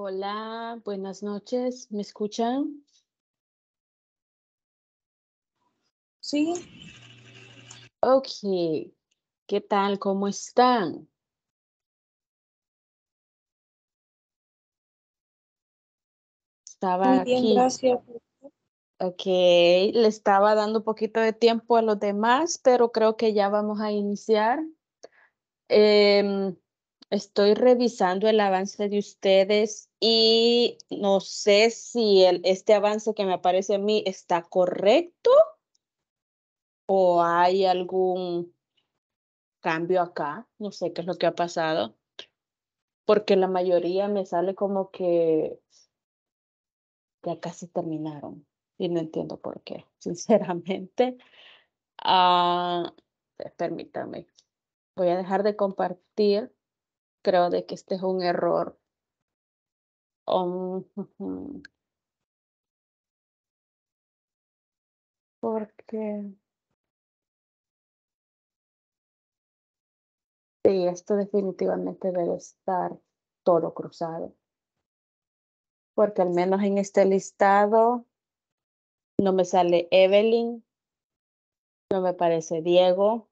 Hola, buenas noches. ¿Me escuchan? Sí. Ok. ¿Qué tal? ¿Cómo están? Estaba bien, gracias. Ok, le estaba dando un poquito de tiempo a los demás, pero creo que ya vamos a iniciar. Em, Estoy revisando el avance de ustedes y no sé si el, este avance que me aparece a mí está correcto o hay algún cambio acá. No sé qué es lo que ha pasado. Porque la mayoría me sale como que ya casi terminaron y no entiendo por qué, sinceramente. Ah, permítame Voy a dejar de compartir creo de que este es un error. Um, porque sí, esto definitivamente debe estar todo cruzado. Porque al menos en este listado no me sale Evelyn, no me parece Diego,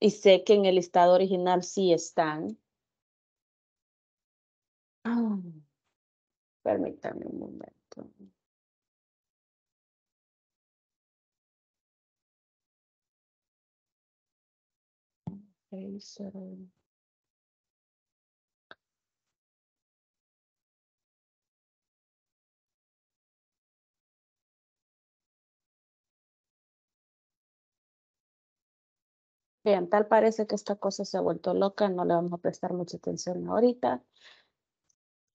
y sé que en el listado original sí están. Ah, permítame un momento. Bien, tal parece que esta cosa se ha vuelto loca, no le vamos a prestar mucha atención ahorita.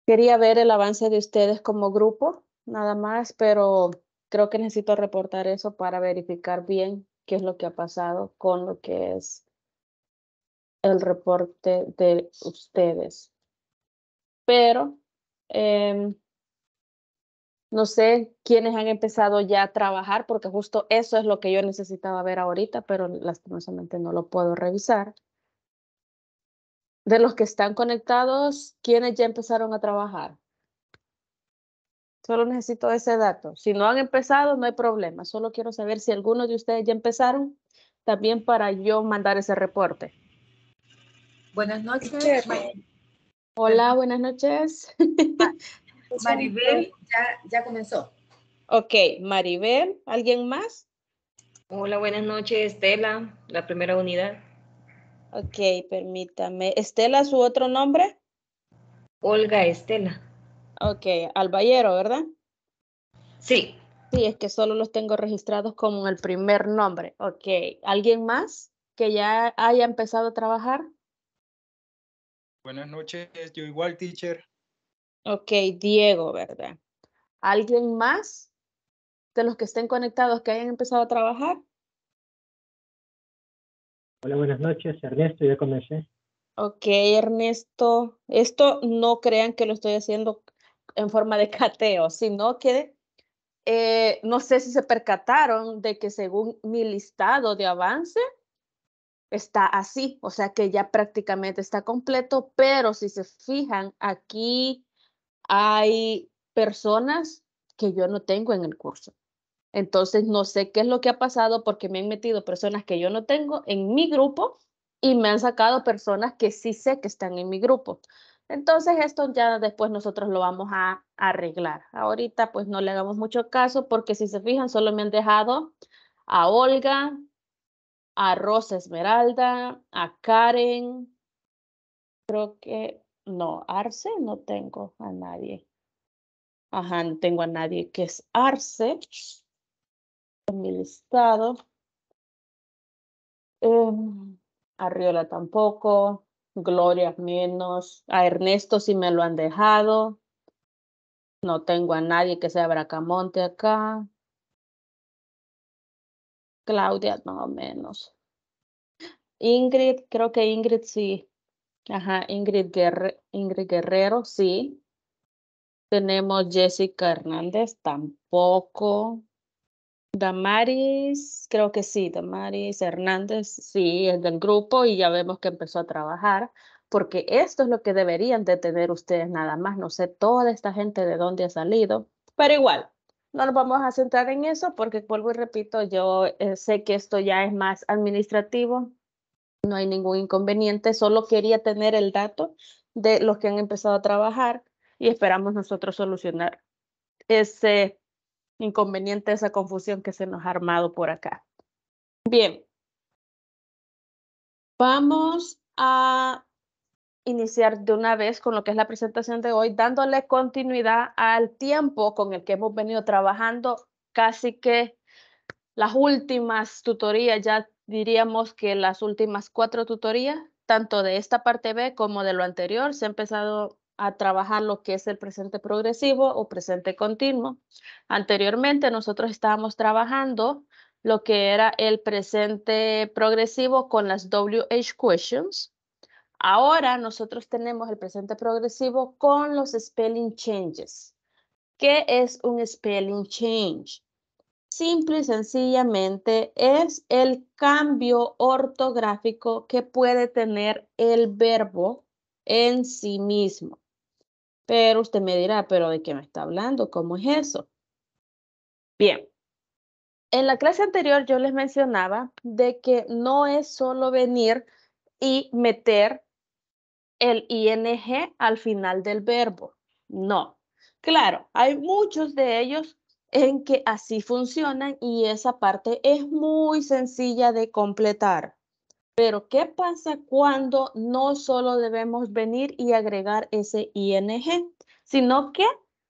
Quería ver el avance de ustedes como grupo, nada más, pero creo que necesito reportar eso para verificar bien qué es lo que ha pasado con lo que es el reporte de ustedes. Pero em, no sé quiénes han empezado ya a trabajar, porque justo eso es lo que yo necesitaba ver ahorita, pero lastimosamente no lo puedo revisar de los que están conectados, ¿quiénes ya empezaron a trabajar? Solo necesito ese dato. Si no han empezado, no hay problema. Solo quiero saber si algunos de ustedes ya empezaron, también para yo mandar ese reporte. Buenas noches. Hola, buenas noches. Maribel ya, ya comenzó. Ok, Maribel, ¿alguien más? Hola, buenas noches, Estela, la primera unidad. Ok, permítame. ¿Estela su otro nombre? Olga Estela. Ok, Albayero, ¿verdad? Sí. Sí, es que solo los tengo registrados como el primer nombre. Ok, ¿alguien más que ya haya empezado a trabajar? Buenas noches, yo igual, teacher. Ok, Diego, ¿verdad? ¿Alguien más de los que estén conectados que hayan empezado a trabajar? Hola, buenas noches, Ernesto, ya comencé. Ok, Ernesto, esto no crean que lo estoy haciendo en forma de cateo, sino que eh, no sé si se percataron de que según mi listado de avance está así, o sea que ya prácticamente está completo, pero si se fijan, aquí hay personas que yo no tengo en el curso. Entonces, no sé qué es lo que ha pasado porque me han metido personas que yo no tengo en mi grupo y me han sacado personas que sí sé que están en mi grupo. Entonces, esto ya después nosotros lo vamos a arreglar. Ahorita, pues no le hagamos mucho caso porque si se fijan, solo me han dejado a Olga, a Rosa Esmeralda, a Karen, creo que no, Arce no tengo a nadie. Ajá, no tengo a nadie que es Arce en mi listado. Eh, em, Arriola tampoco, Gloria menos, a Ernesto sí me lo han dejado. No tengo a nadie que sea Bracamonte acá. Claudia, no menos. Ingrid, creo que Ingrid sí. Ajá, Ingrid, Ingrid Guerrero, sí. Tenemos Jessica Hernández, tampoco. Damaris, creo que sí, Damaris Hernández, sí, es del grupo y ya vemos que empezó a trabajar, porque esto es lo que deberían de tener ustedes nada más. No sé toda esta gente de dónde ha salido, pero igual, no nos vamos a centrar en eso porque vuelvo y repito, yo eh, sé que esto ya es más administrativo, no hay ningún inconveniente, solo quería tener el dato de los que han empezado a trabajar y esperamos nosotros solucionar ese inconveniente esa confusión que se nos ha armado por acá. Bien, vamos a iniciar de una vez con lo que es la presentación de hoy, dándole continuidad al tiempo con el que hemos venido trabajando casi que las últimas tutorías, ya diríamos que las últimas cuatro tutorías, tanto de esta parte B como de lo anterior, se ha empezado a trabajar lo que es el presente progresivo o presente continuo. Anteriormente nosotros estábamos trabajando lo que era el presente progresivo con las WH questions. Ahora nosotros tenemos el presente progresivo con los spelling changes. ¿Qué es un spelling change? Simple y sencillamente es el cambio ortográfico que puede tener el verbo en sí mismo. Pero usted me dirá, ¿pero de qué me está hablando? ¿Cómo es eso? Bien. En la clase anterior yo les mencionaba de que no es solo venir y meter el ing al final del verbo. No. Claro, hay muchos de ellos en que así funcionan y esa parte es muy sencilla de completar. Pero ¿qué pasa cuando no solo debemos venir y agregar ese ING, sino que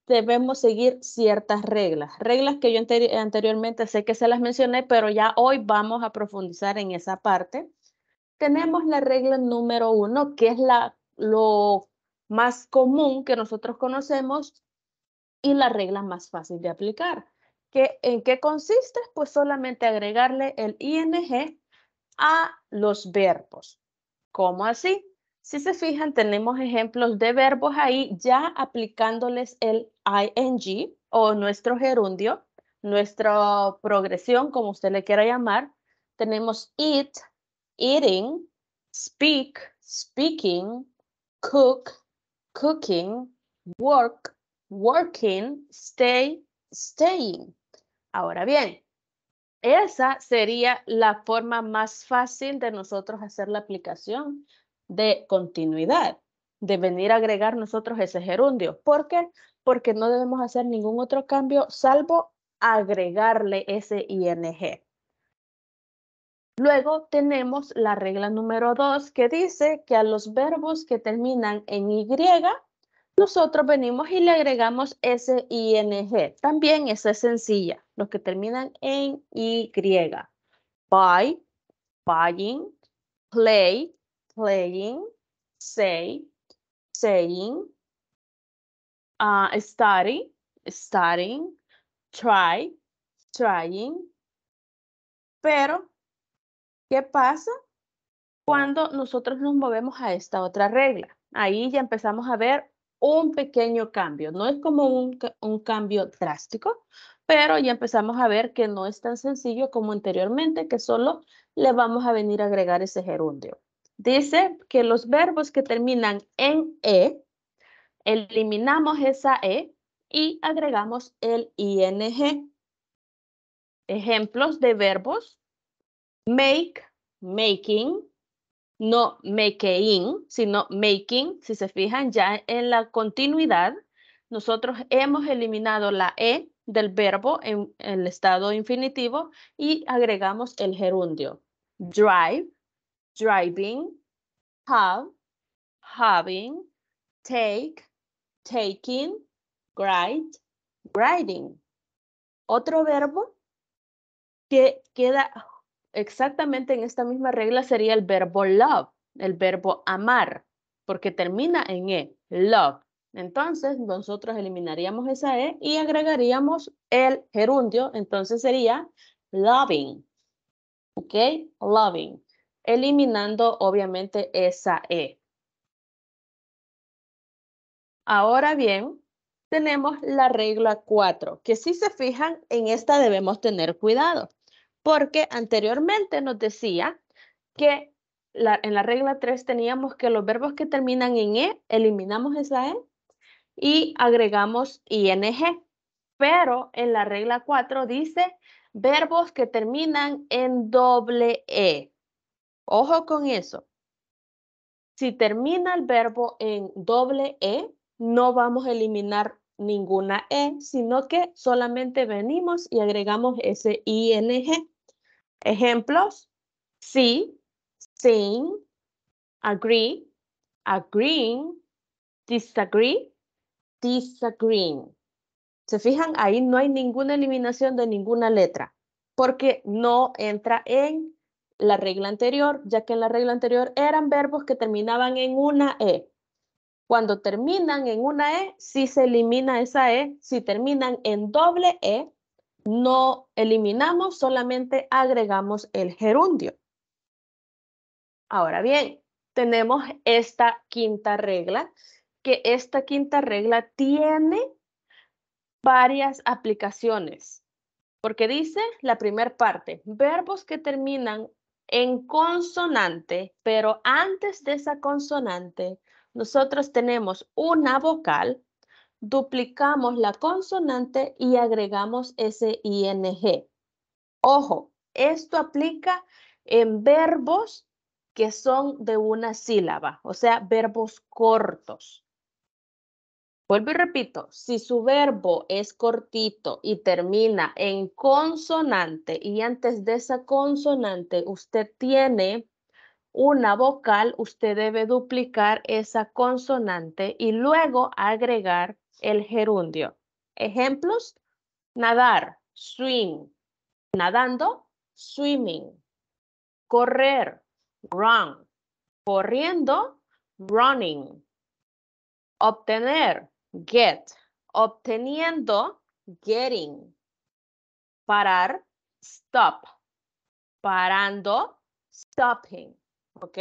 debemos seguir ciertas reglas, reglas que yo anteriormente sé que se las mencioné, pero ya hoy vamos a profundizar en esa parte. Tenemos la regla número uno, que es la, lo más común que nosotros conocemos y la regla más fácil de aplicar. que ¿En qué consiste? Pues solamente agregarle el ING a los verbos. ¿Cómo así? Si se fijan, tenemos ejemplos de verbos ahí ya aplicándoles el ing o nuestro gerundio, nuestra progresión, como usted le quiera llamar. Tenemos eat, eating, speak, speaking, cook, cooking, work, working, stay, staying. Ahora bien, esa sería la forma más fácil de nosotros hacer la aplicación de continuidad, de venir a agregar nosotros ese gerundio. ¿Por qué? Porque no debemos hacer ningún otro cambio salvo agregarle ese ing. Luego tenemos la regla número dos que dice que a los verbos que terminan en y, nosotros venimos y le agregamos ese ing. También esa es sencilla los que terminan en Y. Buy, buying, play, playing, say, saying, uh, study, studying, try, trying. Pero, ¿qué pasa cuando nosotros nos movemos a esta otra regla? Ahí ya empezamos a ver un pequeño cambio. No es como un, un cambio drástico, pero ya empezamos a ver que no es tan sencillo como anteriormente, que solo le vamos a venir a agregar ese gerundio. Dice que los verbos que terminan en E, eliminamos esa E y agregamos el ING. Ejemplos de verbos, make, making, no making, sino making. Si se fijan ya en la continuidad, nosotros hemos eliminado la E del verbo en, el estado infinitivo y agregamos el gerundio. Drive, driving, have, having, take, taking, write, riding. Otro verbo que queda exactamente en esta misma regla sería el verbo love, el verbo amar, porque termina en E, love. Entonces, nosotros eliminaríamos esa E y agregaríamos el gerundio. Entonces sería loving. ¿Ok? Loving. Eliminando, obviamente, esa E. Ahora bien, tenemos la regla 4, que si se fijan, en esta debemos tener cuidado, porque anteriormente nos decía que en la regla 3 teníamos que los verbos que terminan en E, eliminamos esa E y agregamos ing. Pero en la regla 4 dice verbos que terminan en doble e. Ojo con eso. Si termina el verbo en doble e, no vamos a eliminar ninguna e, sino que solamente venimos y agregamos ese ing. Ejemplos, sí, sing, agree, agreeing, disagree, disagreeing. Se fijan, ahí no hay ninguna eliminación de ninguna letra, porque no entra en la regla anterior, ya que en la regla anterior eran verbos que terminaban en una E. Cuando terminan en una E, si se elimina esa E. Si terminan en doble E, no eliminamos, solamente agregamos el gerundio. Ahora bien, tenemos esta quinta regla esta quinta regla tiene varias aplicaciones, porque dice la primera parte, verbos que terminan en consonante, pero antes de esa consonante, nosotros tenemos una vocal, duplicamos la consonante y agregamos ese ing. Ojo, esto aplica en verbos que son de una sílaba, o sea, verbos cortos. Vuelvo y repito, si su verbo es cortito y termina en consonante y antes de esa consonante usted tiene una vocal, usted debe duplicar esa consonante y luego agregar el gerundio. Ejemplos, nadar, swim, nadando, swimming, correr, run, corriendo, running, obtener, Get, obteniendo, getting. Parar, stop. Parando, stopping. ¿Ok?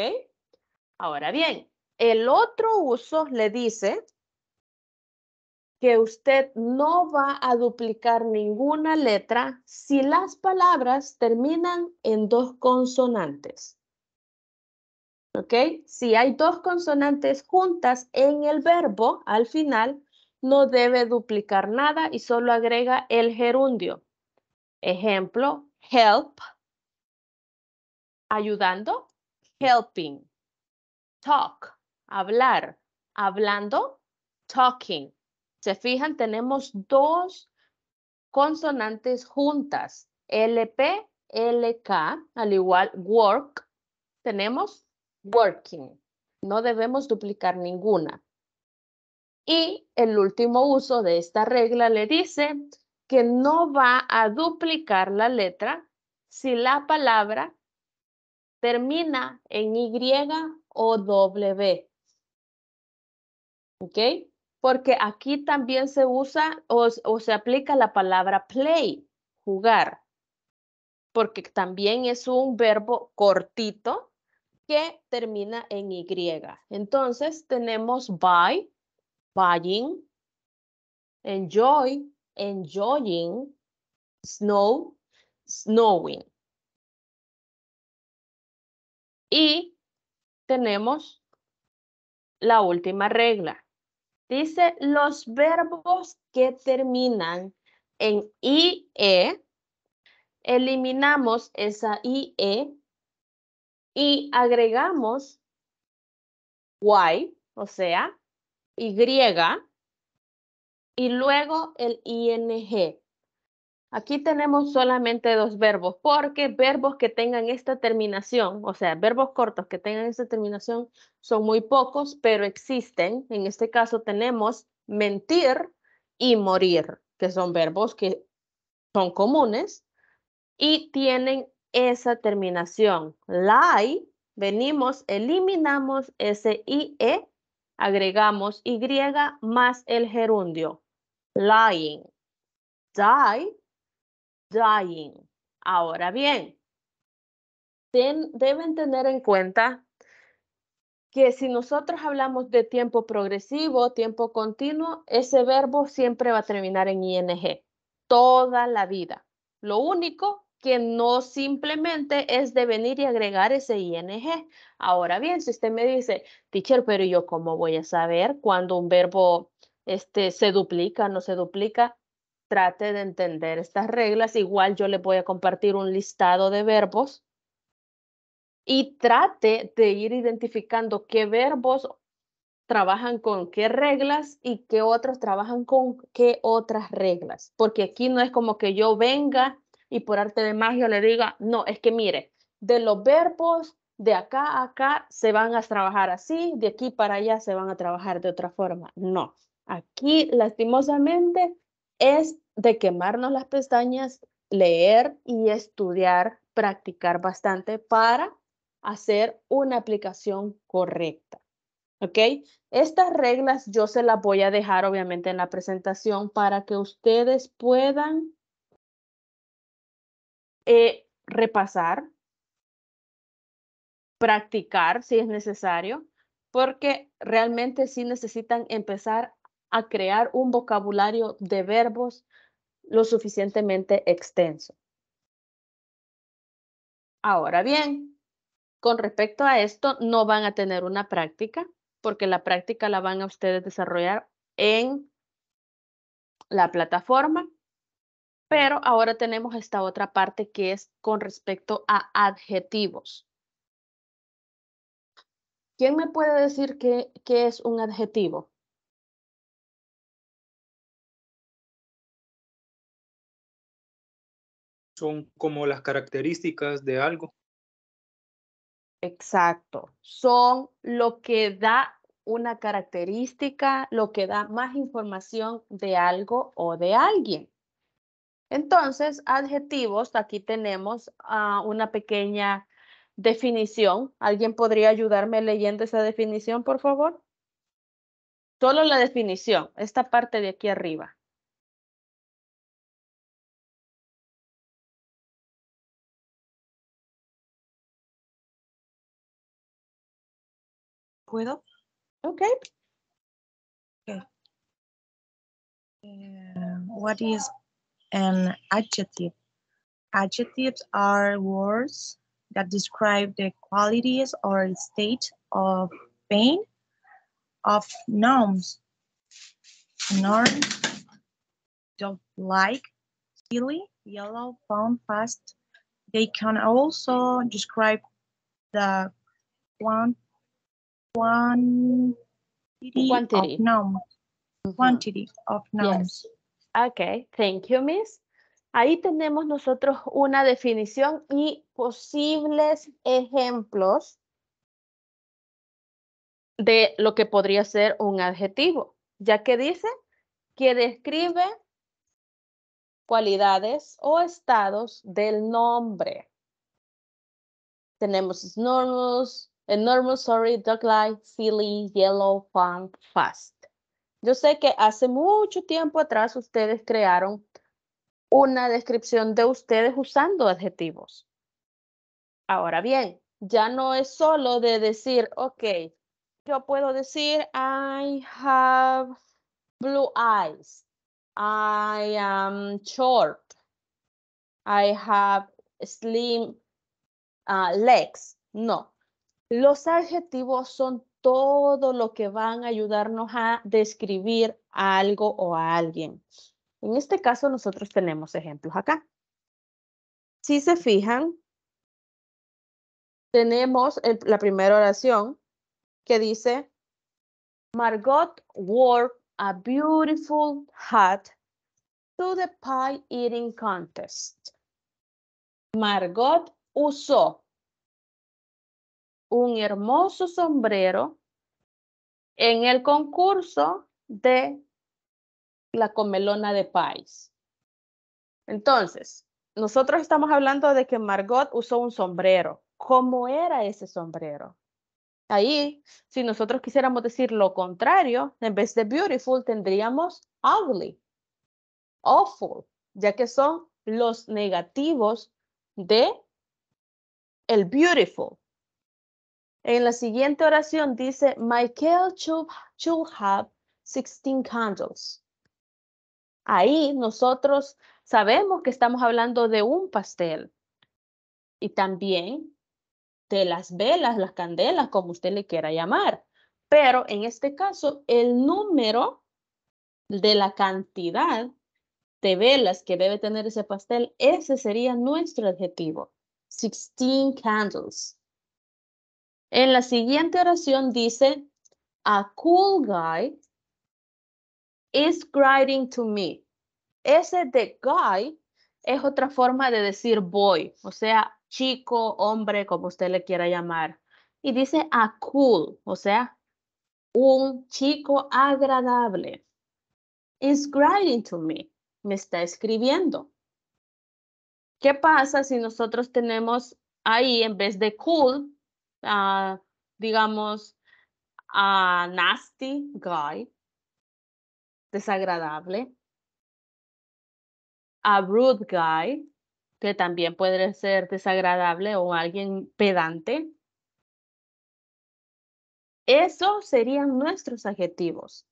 Ahora bien, el otro uso le dice que usted no va a duplicar ninguna letra si las palabras terminan en dos consonantes. ¿Ok? Si hay dos consonantes juntas en el verbo al final, no debe duplicar nada y solo agrega el gerundio. Ejemplo, help, ayudando, helping. Talk, hablar, hablando, talking. Se fijan, tenemos dos consonantes juntas, LP, LK, al igual work, tenemos working. No debemos duplicar ninguna. Y el último uso de esta regla le dice que no va a duplicar la letra si la palabra termina en Y o W. ¿Ok? Porque aquí también se usa o se aplica la palabra play, jugar, porque también es un verbo cortito que termina en Y. Entonces tenemos buy, buying, enjoy, enjoying, snow, snowing. Y tenemos la última regla. Dice los verbos que terminan en IE, eliminamos esa IE y agregamos y, o sea, y, y luego el ing. Aquí tenemos solamente dos verbos, porque verbos que tengan esta terminación, o sea, verbos cortos que tengan esta terminación, son muy pocos, pero existen. En este caso tenemos mentir y morir, que son verbos que son comunes y tienen esa terminación. Lie, venimos, eliminamos ese IE, agregamos Y más el gerundio. Lying. Die, dying. Ahora bien, deben tener en cuenta que si nosotros hablamos de tiempo progresivo, tiempo continuo, ese verbo siempre va a terminar en ing, toda la vida. Lo único que no simplemente es de venir y agregar ese ING. Ahora bien, si usted me dice, teacher, pero yo cómo voy a saber cuando un verbo este, se duplica, o no se duplica, trate de entender estas reglas. Igual yo le voy a compartir un listado de verbos y trate de ir identificando qué verbos trabajan con qué reglas y qué otros trabajan con qué otras reglas. Porque aquí no es como que yo venga y por arte de magia le diga, no, es que mire, de los verbos de acá a acá se van a trabajar así, de aquí para allá se van a trabajar de otra forma. No, aquí lastimosamente es de quemarnos las pestañas, leer y estudiar, practicar bastante para hacer una aplicación correcta. ¿Ok? Estas reglas yo se las voy a dejar obviamente en la presentación para que ustedes puedan eh, repasar, practicar si es necesario, porque realmente sí necesitan empezar a crear un vocabulario de verbos lo suficientemente extenso. Ahora bien, con respecto a esto, no van a tener una práctica, porque la práctica la van a ustedes desarrollar en la plataforma pero ahora tenemos esta otra parte que es con respecto a adjetivos. ¿Quién me puede decir qué, es un adjetivo? Son como las características de algo. Exacto. Son lo que da una característica, lo que da más información de algo o de alguien. Entonces, adjetivos, aquí tenemos ah, una pequeña definición. ¿Alguien podría ayudarme leyendo esa definición, por favor? Solo la definición, esta parte de aquí arriba. ¿Puedo? Ok. okay. Eh, what is an adjective. Adjectives are words that describe the qualities or state of pain of nouns. Norm, don't like, silly, yellow, pound, fast. They can also describe the one, one quantity, of nouns. Mm-hmm. Quantity of nouns. Yes. Ok, thank you, Miss. Ahí tenemos nosotros una definición y posibles ejemplos de lo que podría ser un adjetivo, ya que dice que describe cualidades o estados del nombre. Tenemos enormous, enormous, eh, sorry, dog-like, silly, yellow, fun, fast. Yo sé que hace mucho tiempo atrás ustedes crearon una descripción de ustedes usando adjetivos. Ahora bien, ya no es solo de decir, ok, yo puedo decir, I have blue eyes, I am short, I have slim uh, legs. No, los adjetivos son todo lo que van a ayudarnos a describir algo o a alguien. En este caso nosotros tenemos ejemplos acá. Si se fijan, tenemos la primera oración que dice, Margot wore a beautiful hat to the pie eating contest. Margot usó un hermoso sombrero en el concurso de la comelona de Pais. Entonces, nosotros estamos hablando de que Margot usó un sombrero. ¿Cómo era ese sombrero? Ahí, si nosotros quisiéramos decir lo contrario, en vez de beautiful tendríamos ugly, awful, ya que son los negativos de el beautiful. En la siguiente oración dice, Michael should, have 16 candles. Ahí nosotros sabemos que estamos hablando de un pastel y también de las velas, las candelas, como usted le quiera llamar. Pero en este caso, el número de la cantidad de velas que debe tener ese pastel, ese sería nuestro adjetivo. 16 candles. En la siguiente oración dice, a cool guy is writing to me. Ese de guy es otra forma de decir boy, o sea, chico, hombre, como usted le quiera llamar. Y dice a cool, o sea, un chico agradable. Is writing to me. Me está escribiendo. ¿Qué pasa si nosotros tenemos ahí en vez de cool digamos, a nasty guy, desagradable, a rude guy, que también puede ser desagradable o alguien pedante. Esos serían nuestros adjetivos.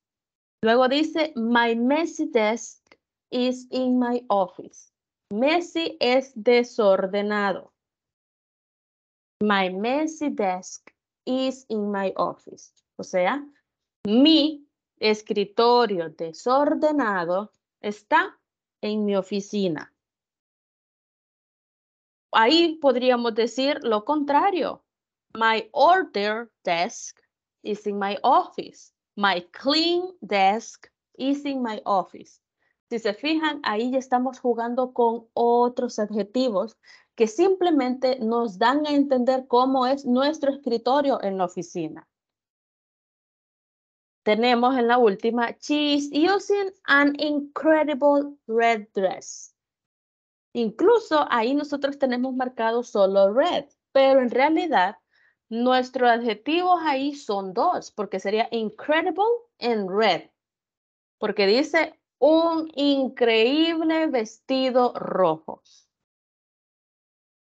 Luego dice, my messy desk is in my office. Messy es desordenado. My messy desk is in my office. O sea, mi escritorio desordenado está en mi oficina. Ahí podríamos decir lo contrario. My order desk is in my office. My clean desk is in my office. Si se fijan, ahí ya estamos jugando con otros adjetivos que simplemente nos dan a entender cómo es nuestro escritorio en la oficina. Tenemos en la última, she's using an incredible red dress. Incluso ahí nosotros tenemos marcado solo red, pero en realidad nuestros adjetivos ahí son dos, porque sería incredible en red, porque dice un increíble vestido rojo.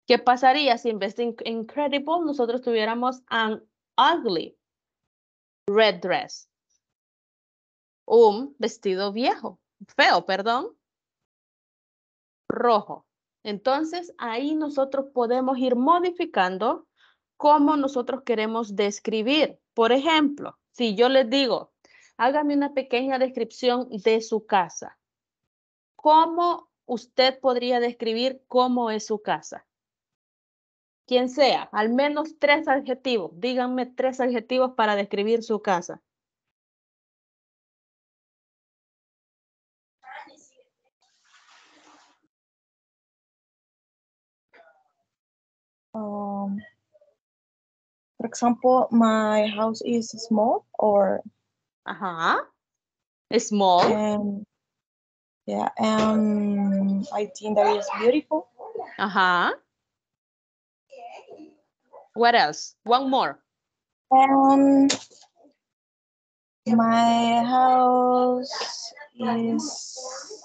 ¿Qué pasaría si en vez incredible nosotros tuviéramos an ugly red dress? Un vestido viejo, feo, perdón, rojo. Entonces ahí nosotros podemos ir modificando cómo nosotros queremos describir. Por ejemplo, si yo les digo, hágame una pequeña descripción de su casa. ¿Cómo usted podría describir cómo es su casa? Quien sea, al menos tres adjetivos. Díganme tres adjetivos para describir su casa. Por um, ejemplo, example, my house is small or Uh-huh. It's small. And, yeah, um I think that is beautiful. Uh-huh. What else? One more. Um my house is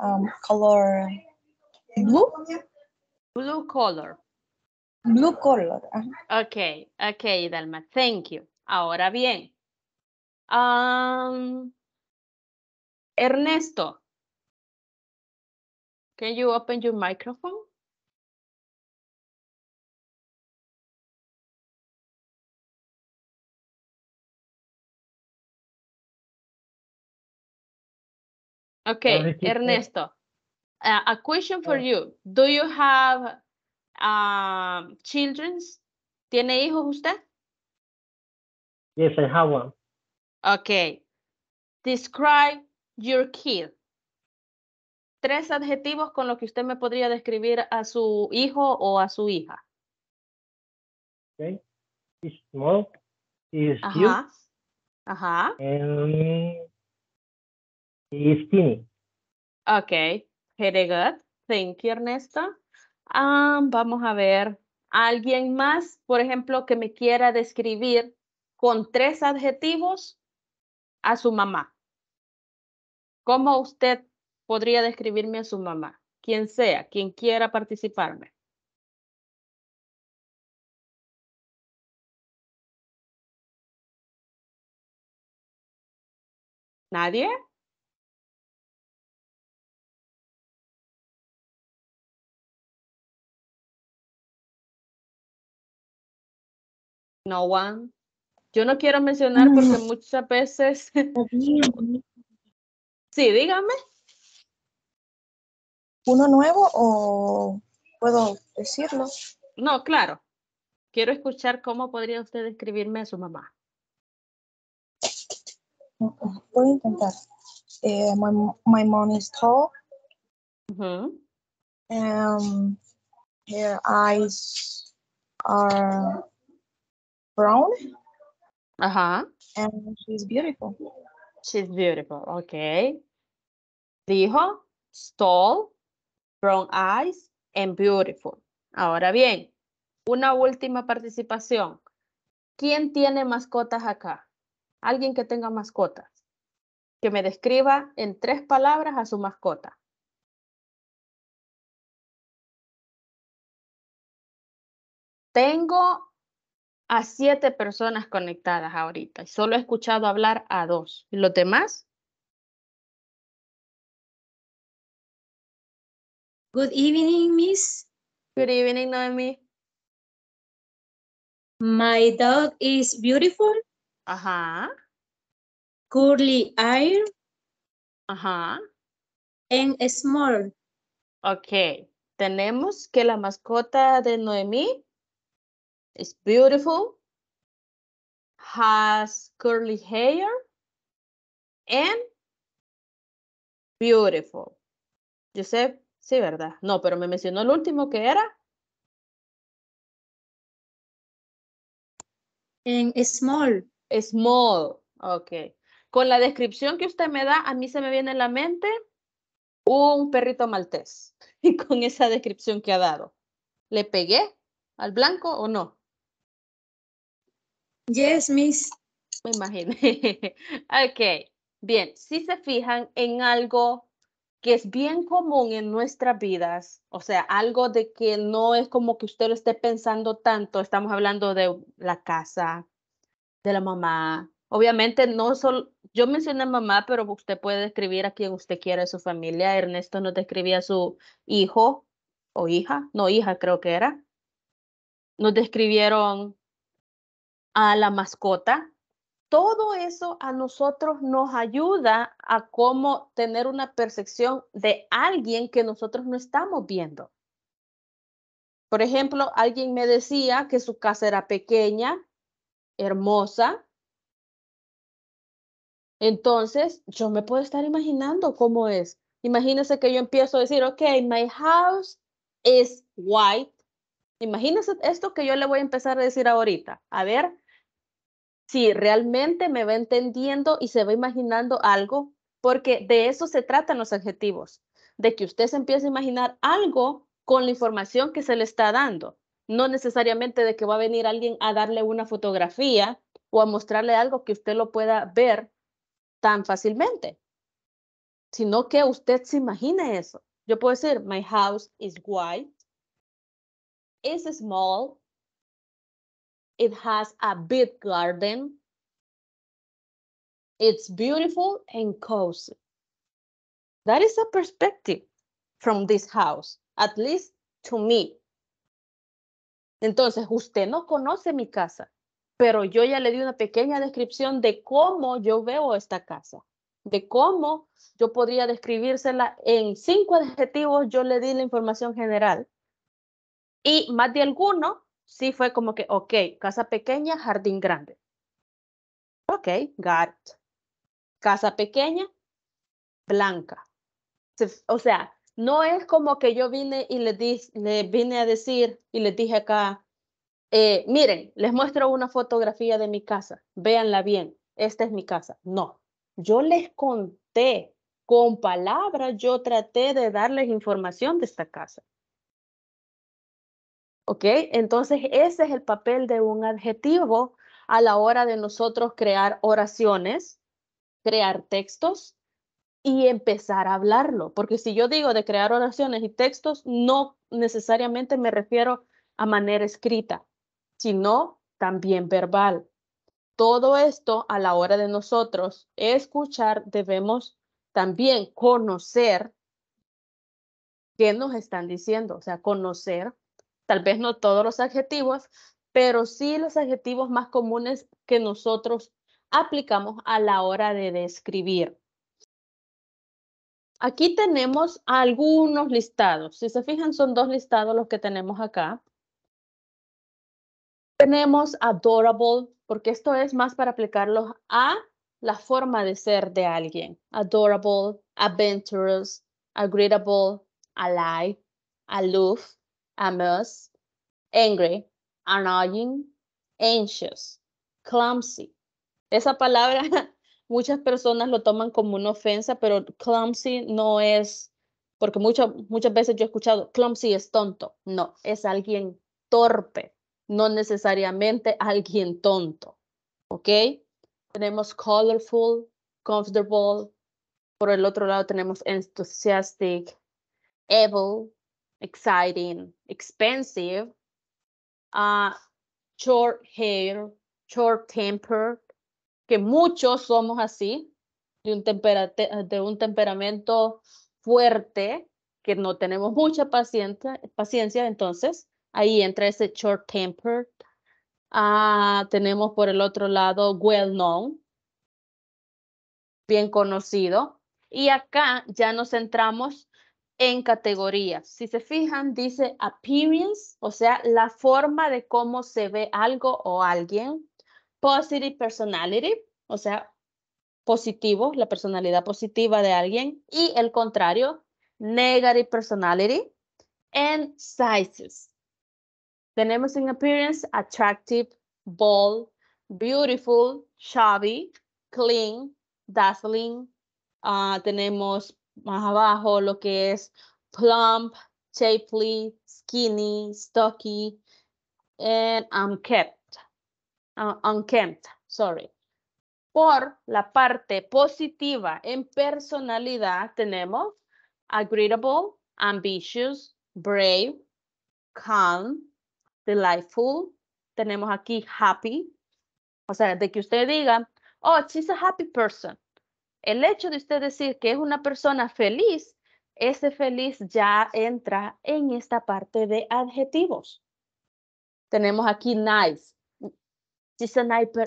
um color blue. Blue color. Blue color. Uh-huh. Okay, okay, Dalma. Thank you. Ahora bien. Um, Ernesto, can you open your microphone? Okay, Ernesto, uh, a question for oh. you. Do you have um, children? ¿Tiene hijos usted? Yes, I have one. Ok. Describe your kid. Tres adjetivos con los que usted me podría describir a su hijo o a su hija. Okay. He's small. He's Ajá. cute. Ajá. And he's Ok. Very good. Thank you, Ernesto. Um, vamos a ver. ¿Alguien más, por ejemplo, que me quiera describir con tres adjetivos a su mamá. ¿Cómo usted podría describirme a su mamá? Quien sea, quien quiera participarme. ¿Nadie? No one. Yo no quiero mencionar porque muchas veces... sí, dígame. ¿Uno nuevo o puedo decirlo? No, claro. Quiero escuchar cómo podría usted describirme a su mamá. Voy a intentar. Eh, my, mom is tall. Um, her eyes are brown. Ajá, she's beautiful. She's beautiful. Okay. Dijo tall, brown eyes, and beautiful. Ahora bien, una última participación. ¿Quién tiene mascotas acá? Alguien que tenga mascotas. Que me describa en tres palabras a su mascota. Tengo a siete personas conectadas ahorita y solo he escuchado hablar a dos. ¿Los demás? Good evening, Miss. Good evening, Noemi. My dog is beautiful. Ajá. Curly hair. Ajá. And small. Ok. Tenemos que la mascota de noemi is beautiful, has curly hair, and beautiful. Yo sí, ¿verdad? No, pero me mencionó el último que era. En small. Small, ok. Con la descripción que usted me da, a mí se me viene en la mente un perrito maltés. Y con esa descripción que ha dado. ¿Le pegué al blanco o no? Yes, miss. Me imagino. ok, bien, si se fijan en algo que es bien común en nuestras vidas, o sea, algo de que no es como que usted lo esté pensando tanto, estamos hablando de la casa, de la mamá. Obviamente no solo, yo mencioné mamá, pero usted puede describir a quien usted quiera de su familia. Ernesto nos describía a su hijo o hija, no hija creo que era. Nos describieron a la mascota. Todo eso a nosotros nos ayuda a cómo tener una percepción de alguien que nosotros no estamos viendo. Por ejemplo, alguien me decía que su casa era pequeña, hermosa. Entonces, yo me puedo estar imaginando cómo es. Imagínense que yo empiezo a decir, ok, my house is white. Imagínense esto que yo le voy a empezar a decir ahorita. A ver, si realmente me va entendiendo y se va imaginando algo, porque de eso se tratan los adjetivos, de que usted se empiece a imaginar algo con la información que se le está dando, no necesariamente de que va a venir alguien a darle una fotografía o a mostrarle algo que usted lo pueda ver tan fácilmente, sino que usted se imagine eso. Yo puedo decir, my house is white, is small, It has a big garden. It's beautiful and cozy. That is a perspective from this house, at least to me. Entonces, usted no conoce mi casa, pero yo ya le di una pequeña descripción de cómo yo veo esta casa, de cómo yo podría describírsela en cinco adjetivos, yo le di la información general. Y más de alguno sí fue como que, ok, casa pequeña, jardín grande. Ok, got Casa pequeña, blanca. O sea, no es como que yo vine y le, di, vine a decir y les dije acá, eh, miren, les muestro una fotografía de mi casa, véanla bien, esta es mi casa. No, yo les conté con palabras, yo traté de darles información de esta casa. ¿Ok? Entonces, ese es el papel de un adjetivo a la hora de nosotros crear oraciones, crear textos y empezar a hablarlo. Porque si yo digo de crear oraciones y textos, no necesariamente me refiero a manera escrita, sino también verbal. Todo esto a la hora de nosotros escuchar, debemos también conocer qué nos están diciendo, o sea, conocer tal vez no todos los adjetivos, pero sí los adjetivos más comunes que nosotros aplicamos a la hora de describir. Aquí tenemos algunos listados. Si se fijan, son dos listados los que tenemos acá. Tenemos adorable, porque esto es más para aplicarlos a la forma de ser de alguien. Adorable, adventurous, agreeable, alive, aloof, amused, angry, annoying, anxious, clumsy. Esa palabra muchas personas lo toman como una ofensa, pero clumsy no es, porque muchas veces yo he escuchado, clumsy es tonto. No, es alguien torpe, no necesariamente alguien tonto. ¿Ok? Tenemos colorful, comfortable. Por el otro lado tenemos enthusiastic, able, exciting, expensive, ah, short hair, short temper, que muchos somos así, de un, eh, de un temperamento fuerte, que no tenemos mucha paciencia, paciencia entonces ahí entra ese short tempered. Ah, tenemos por el otro lado well known, bien conocido. Y acá ya nos centramos en categorías. Si se fijan, dice appearance, o sea, la forma de cómo se ve algo o alguien. Positive personality, o sea, positivo, la personalidad positiva de alguien. Y el contrario, negative personality. And sizes. Tenemos en appearance attractive, bold, beautiful, shabby, clean, dazzling. Ah, tenemos más abajo, lo que es plump, shapely, skinny, stocky, and unkempt. Uh, unkempt, sorry. Por la parte positiva en personalidad tenemos agreeable, ambitious, brave, calm, delightful. Tenemos aquí happy. O sea, de que usted diga, oh, she's a happy person. El hecho de usted decir que es una persona feliz, ese feliz ya entra en esta parte de adjetivos. Tenemos aquí nice. She's a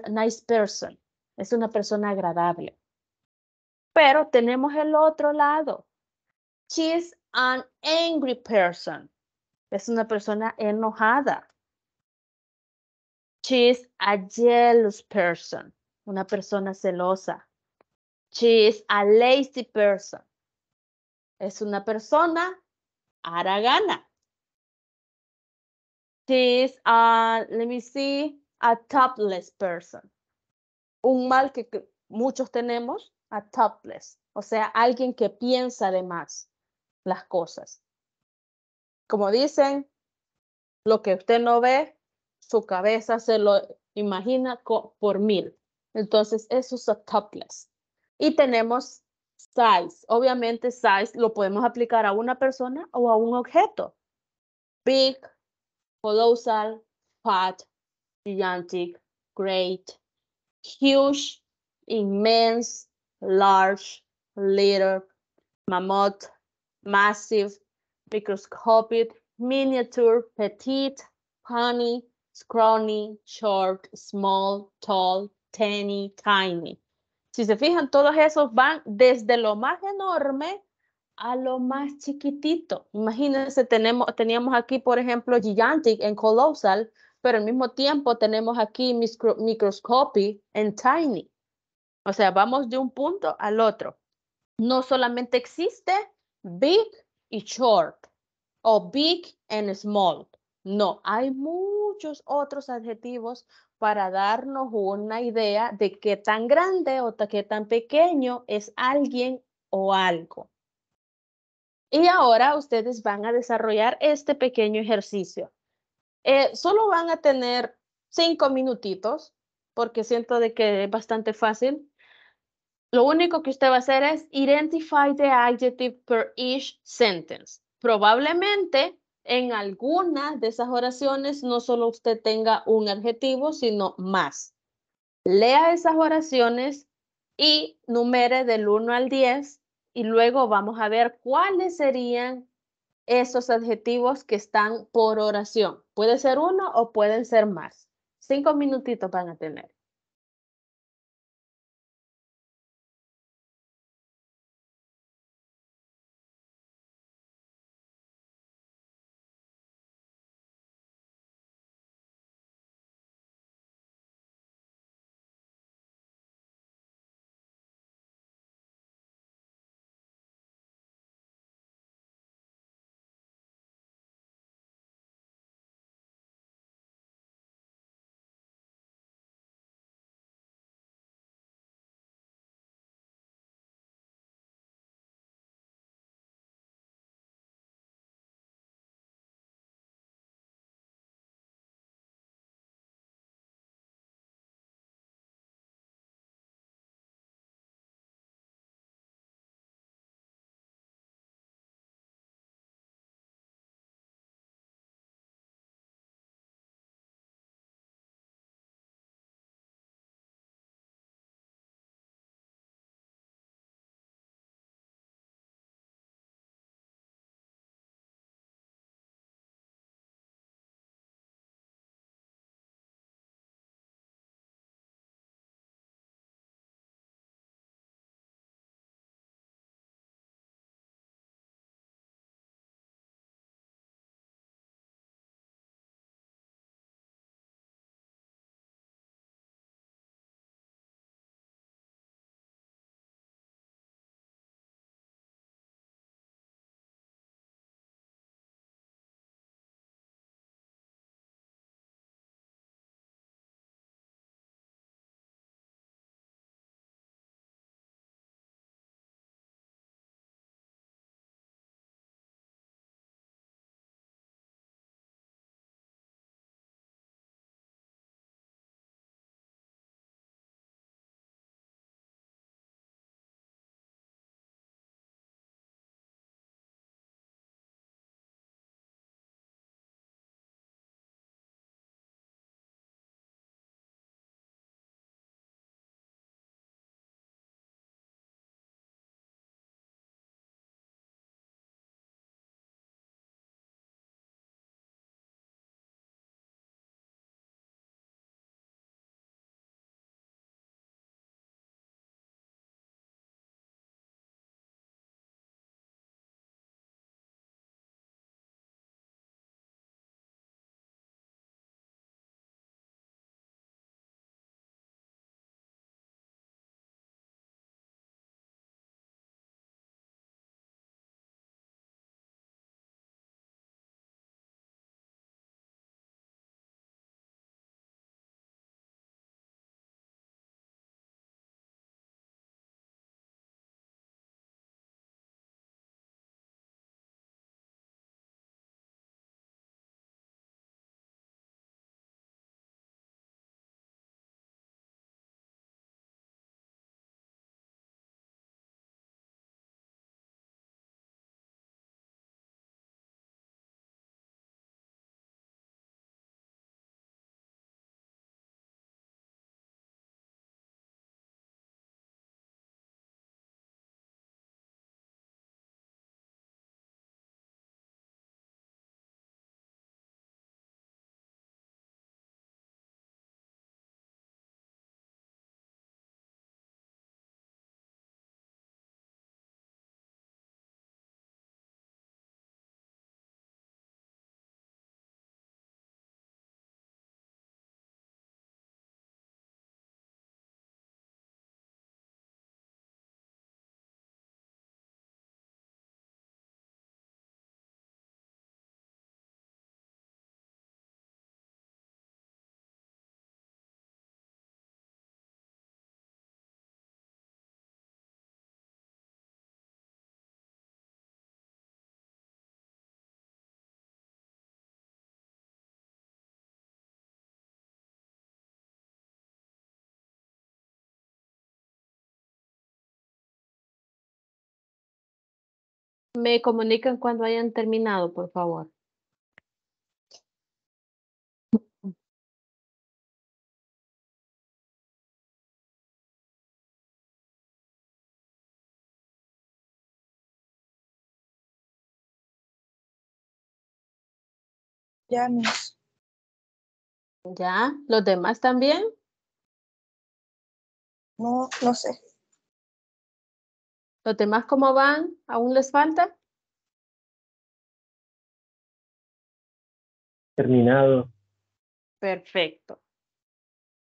nice person. Es una persona agradable. Pero tenemos el otro lado. She's an angry person. Es una persona enojada. She's a jealous person. Una persona celosa. She is a lazy person. Es una persona aragana. She is a, let me see, a topless person. Un mal que muchos tenemos, a topless. O sea, alguien que piensa de más las cosas. Como dicen, lo que usted no ve, su cabeza se lo imagina por mil. Entonces, eso es a topless. Y tenemos size. Obviamente size lo podemos aplicar a una persona o a un objeto. Big, colossal, fat, gigantic, great, huge, immense, large, little, mammoth, massive, microscopic, miniature, petite, honey, scrawny, short, small, tall, tiny, tiny. Si se fijan, todos esos van desde lo más enorme a lo más chiquitito. Imagínense, tenemos, teníamos aquí, por ejemplo, Gigantic en Colossal, pero al mismo tiempo tenemos aquí Microscopy en Tiny. O sea, vamos de un punto al otro. No solamente existe Big y Short o Big and Small. No, hay muchos otros adjetivos para darnos una idea de qué tan grande o qué tan pequeño es alguien o algo. Y ahora ustedes van a desarrollar este pequeño ejercicio. Eh, solo van a tener cinco minutitos porque siento de que es bastante fácil. Lo único que usted va a hacer es identify the adjective per each sentence. Probablemente en algunas de esas oraciones no solo usted tenga un adjetivo, sino más. Lea esas oraciones y numere del 1 al 10 y luego vamos a ver cuáles serían esos adjetivos que están por oración. Puede ser uno o pueden ser más. Cinco minutitos van a tener. Me comunican cuando hayan terminado, por favor. Ya, mis. ¿Ya? ¿Los demás también? No, no sé. ¿Los demás cómo van? ¿Aún les falta? Terminado. Perfecto.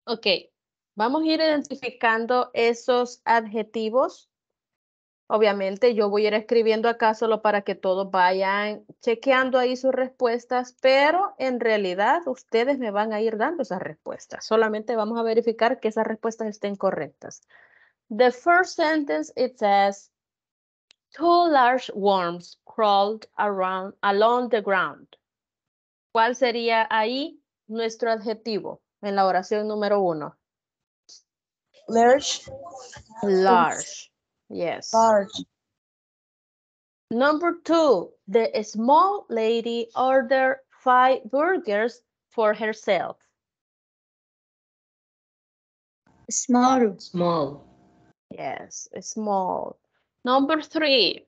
Ok, vamos a ir identificando esos adjetivos. Obviamente yo voy a ir escribiendo acá solo para que todos vayan chequeando ahí sus respuestas, pero en realidad ustedes me van a ir dando esas respuestas. Solamente vamos a verificar que esas respuestas estén correctas. The first sentence, it says, two large worms crawled around along the ground. ¿Cuál sería ahí nuestro adjetivo en la oración número uno? Large. Large. Yes. Large. Number two, the small lady ordered five burgers for herself. Small. Small. Yes, small. Number three,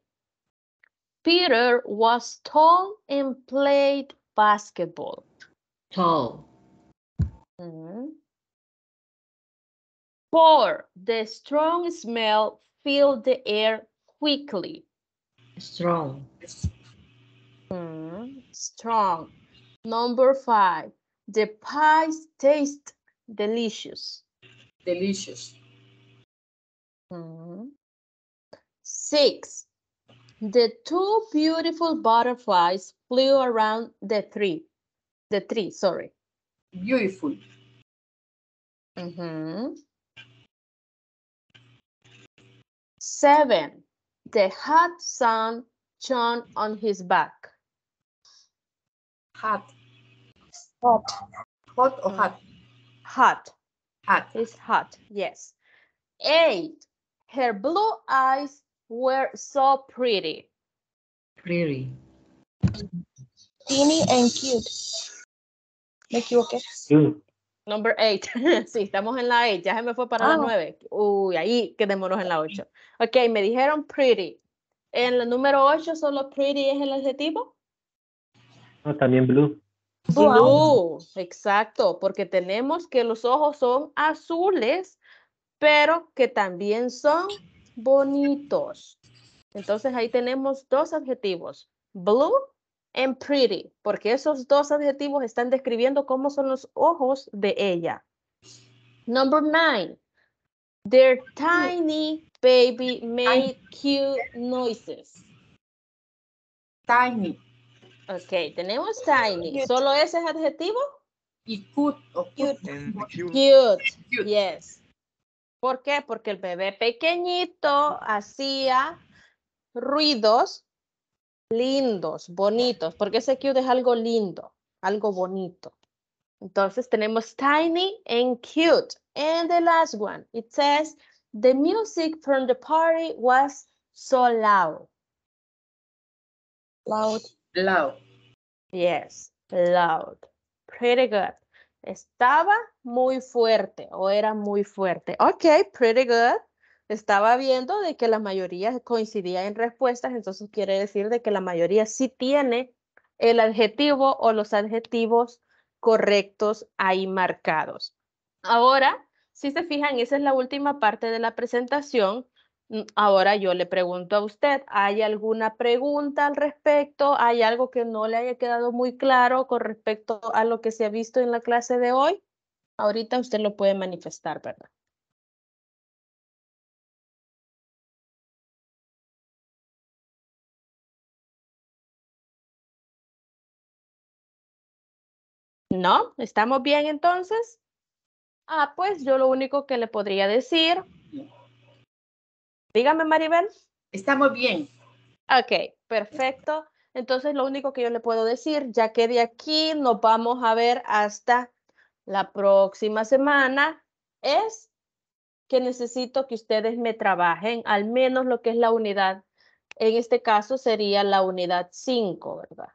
Peter was tall and played basketball. Tall. Mm -hmm. Four, the strong smell filled the air quickly. Strong. Mm, strong. Number five, the pies taste delicious. Delicious. Mm-hmm. Six. The two beautiful butterflies flew around the tree. The tree, sorry. Beautiful. Mm -hmm. Seven. The hot sun shone on his back. Hot. Hot. Hot or hot? Hot. Hot. It's hot, yes. Eight Her blue eyes were so pretty. Pretty. Teeny and cute. Me equivoqué. Number 8. sí, estamos en la eight. Ya se me fue para la oh. nueve. Uy, ahí quedémonos en la 8. Ok, me dijeron pretty. ¿En el número 8 solo pretty es el adjetivo? No, también blue. Blue, exacto, porque tenemos que los ojos son azules pero que también son bonitos. Entonces ahí tenemos dos adjetivos, blue and pretty, porque esos dos adjetivos están describiendo cómo son los ojos de ella. Number nine, their tiny baby make cute noises. Tiny. Ok, tenemos tiny. ¿Solo ese es adjetivo? Y cute. Cute. cute. Yes. ¿Por qué? Porque el bebé pequeñito hacía ruidos lindos, bonitos, porque ese cute es algo lindo, algo bonito. Entonces tenemos tiny and cute. And the last one, it says, the music from the party was so loud. Loud. Loud. Yes, loud. Pretty good. Estaba muy fuerte o era muy fuerte. Ok, pretty good. Estaba viendo de que la mayoría coincidía en respuestas, entonces quiere decir de que la mayoría sí tiene el adjetivo o los adjetivos correctos ahí marcados. Ahora, si se fijan, esa es la última parte de la presentación. Mm, ahora yo le pregunto a usted, ¿hay alguna pregunta al respecto? ¿Hay algo que no le haya quedado muy claro con respecto a lo que se ha visto en la clase de hoy? ahorita usted lo puede manifestar, ¿verdad? ¿No? ¿Estamos bien entonces? Ah, pues yo lo único que le podría decir. Dígame, Maribel. Estamos bien. Ok, perfecto. Entonces, lo único que yo le puedo decir, ya que de aquí nos vamos a ver hasta la próxima semana es que necesito que ustedes me trabajen al menos lo que es la unidad. En este caso sería la unidad 5, ¿verdad?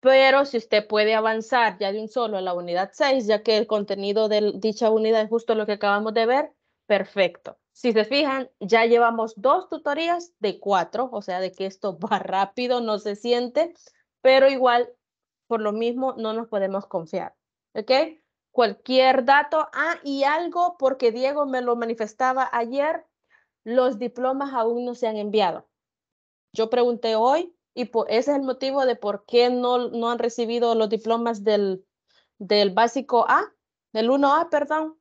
Pero si usted puede avanzar ya de un solo a la unidad 6, ya que el contenido de dicha unidad es justo lo que acabamos de ver, perfecto. Si se fijan, ya llevamos dos tutorías de cuatro, o sea, de que esto va rápido, no se siente, pero igual, por lo mismo, no nos podemos confiar. ¿ok? Cualquier dato, ah, y algo, porque Diego me lo manifestaba ayer, los diplomas aún no se han enviado. Yo pregunté hoy y ese es el motivo de por qué no, no han recibido los diplomas del, del básico A, del 1A, perdón,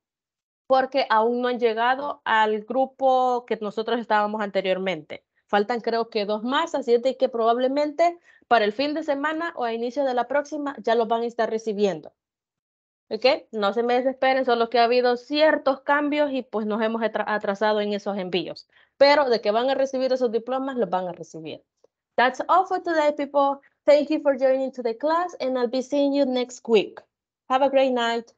porque aún no han llegado al grupo que nosotros estábamos anteriormente. Faltan creo que dos más, así es que probablemente para el fin de semana o a inicio de la próxima ya los van a estar recibiendo. No se me desesperen, solo que ha habido ciertos cambios y pues nos hemos atrasado en esos envíos. Pero de que van a recibir esos diplomas, los van a recibir. That's all for today, people. Thank you for joining to the class and I'll be seeing you next week. Have a great night.